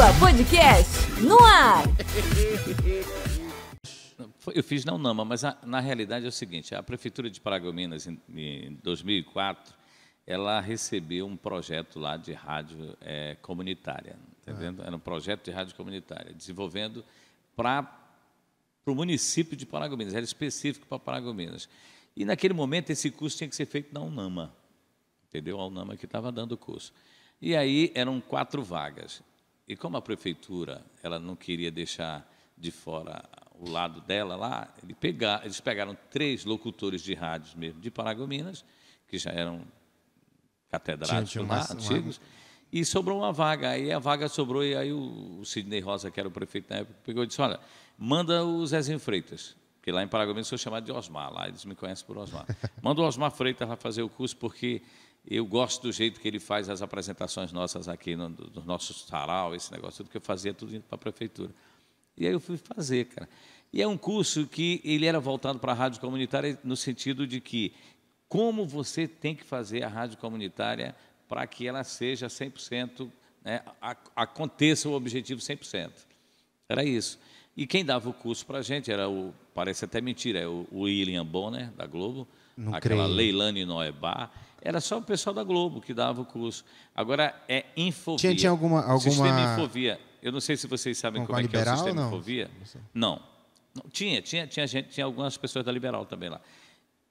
Língua Podcast no ar. Eu fiz não Nama, mas a, na realidade é o seguinte: a prefeitura de Paragominas em, em 2004 ela recebeu um projeto lá de rádio é, comunitária, entendeu? Tá é. Era um projeto de rádio comunitária, desenvolvendo para o município de Paragominas, era específico para Paragominas. E naquele momento esse curso tinha que ser feito na Unama, entendeu? A Unama que estava dando o curso. E aí eram quatro vagas. E como a prefeitura ela não queria deixar de fora o lado dela lá, ele eles pegaram três locutores de rádios mesmo de Paragominas, que já eram catedráticos lá, antigos, e sobrou uma vaga. Aí a vaga sobrou, e aí o, o Sidney Rosa, que era o prefeito na época, pegou e disse: Olha, manda o Zezinho Freitas, porque lá em Paragominas eu sou chamado de Osmar, lá eles me conhecem por Osmar. Manda o Osmar Freitas lá fazer o curso, porque eu gosto do jeito que ele faz as apresentações nossas aqui no, no nosso sarau, esse negócio, tudo que eu fazia, tudo indo para a prefeitura. E aí eu fui fazer, cara. E é um curso que ele era voltado para a rádio comunitária no sentido de que como você tem que fazer a rádio comunitária para que ela seja 100%, né, aconteça o objetivo 100%. Era isso. E quem dava o curso para a gente era o, parece até mentira, é o William Bonner, da Globo, Não aquela creio. Leilane Noebar, era só o pessoal da Globo que dava o curso. Agora é Infovia. Tinha, tinha alguma, alguma... Sistema Infovia. Eu não sei se vocês sabem como, como é liberal, que é o Sistema não? Infovia. Não. não. Tinha, tinha, tinha, gente, tinha algumas pessoas da Liberal também lá.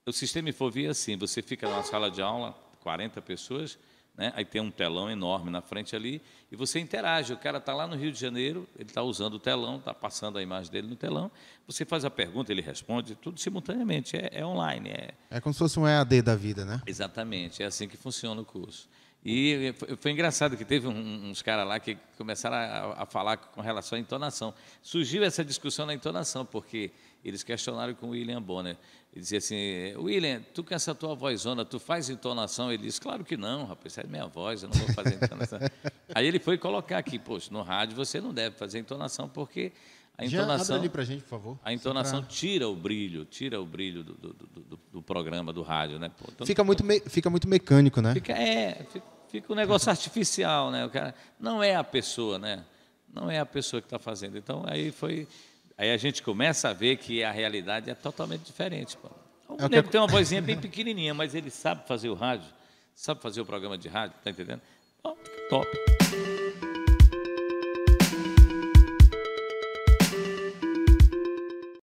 O Sistema Infovia, assim, você fica numa sala de aula, 40 pessoas, né? Aí tem um telão enorme na frente ali e você interage. O cara está lá no Rio de Janeiro, ele está usando o telão, está passando a imagem dele no telão. Você faz a pergunta, ele responde, tudo simultaneamente. É, é online. É... é como se fosse um EAD da vida, né? Exatamente. É assim que funciona o curso. E foi engraçado que teve uns caras lá que começaram a, a, falar com relação à entonação. Surgiu essa discussão na entonação, porque eles questionaram com o William Bonner. Ele dizia assim, William, tu com essa tua vozona, tu faz entonação? Ele disse, claro que não, rapaz, essa é minha voz, eu não vou fazer entonação. Aí ele foi colocar aqui, poxa, no rádio você não deve fazer entonação, porque a entonação, Já, ali gente, por favor. A entonação pra... tira o brilho, tira o brilho do, do, do, do programa, do rádio, né? Pô, então fica, muito me... fica muito mecânico, né? Fica, é, fica, um negócio artificial, né? O cara não é a pessoa, né? Não é a pessoa que está fazendo. Então aí foi, aí a gente começa a ver que a realidade é totalmente diferente. Pô. O é nego que... É tem uma vozinha bem pequenininha, mas ele sabe fazer o rádio, sabe fazer o programa de rádio, tá entendendo? Bom, top.